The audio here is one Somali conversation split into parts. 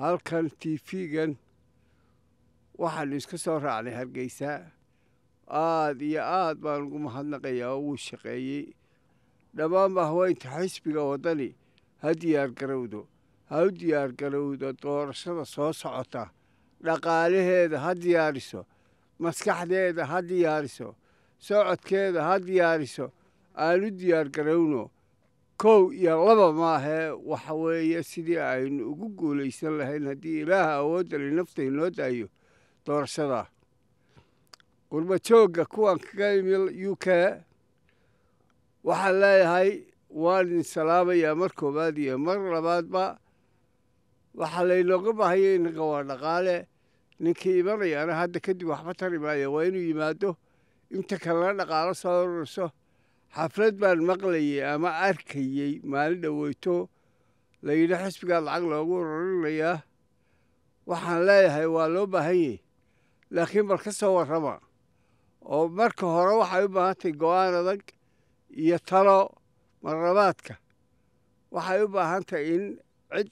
halkan tv-gan waxaa la iska soo raacnay hargeysa aada iyo aad baan ugu mahadnaqayaa oo wuu shaqeeyey dhammaanba haweynta xisbiga waddani ha diyaar garowdo ha u diyaar garowdo doorashada soo socota dhaqaalaheeda ha diyaariso maskaxdeeda ha diyaariso socodkeeda ha diyaariso aanu diyaar garowno kow iyo laba maahee waxa weeye sidii aynu ugu guulaysan lahayn haddii ilaaha awoodali nafta noo daayo doorashada gurbajoogga kuwan kaga yimi u k waxaan leeyahay waan idin salaamayaa mar koobaad iyo mar labaadba waxaa laynooga baahaya inanka waa dhaqaale ninkii imanaya hadda kadib waxba tari maayo waa inuu yimaado inta kalena dhaqaalo soo ururso xaflad baan maqlayay ama arkayey maalin dhoweyto layidhi xisbigaa lacag loogu ururinayaa waxaan leeyahay waa loo baahanyey laakiin bal ka soo warrama oo marka hore waxay u baahantay go-aan adag iyo talo marrabaadka waxay u baahantahay in cid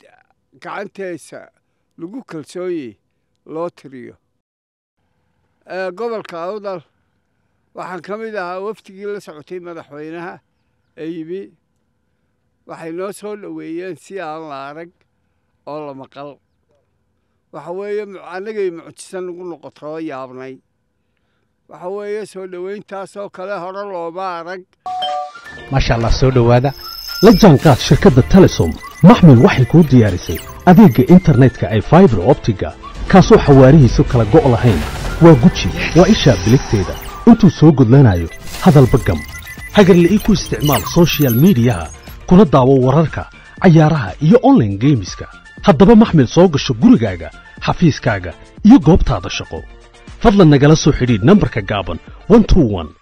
gacanteysa lagu kalsoonyey loo tiriyo gobolka awdal waxaan ka mid ahaa wafdigii la socotay madaxweynaha ee waxay noo soo dhoweeyeen si aan la arag oo la maqal waxa weeye annagay mucjisan ugu noqoto oo yaabnay waxa weeye soo dhowayntaasoo kale hore looma arag maasha allah soo dhowaada la jaanqaad shirkadda telesom maxmil waxay kuu diyaarisay adeegga internetka ay faibar optiga kaasoo xawaarihiisu kala go' lahayn waa guji waa ishaa biligteeda intuu soo gudlanayo hadalba gam hagarla'ii ku isticmaal sochial midiyaha kuna daawo wararka cayaaraha iyo online geemiska haddaba maxmil soo gasho gurigaaga xafiiskaaga iyo goobtaada shaqo fadlan nagala soo xidhiidh nambarka gaaban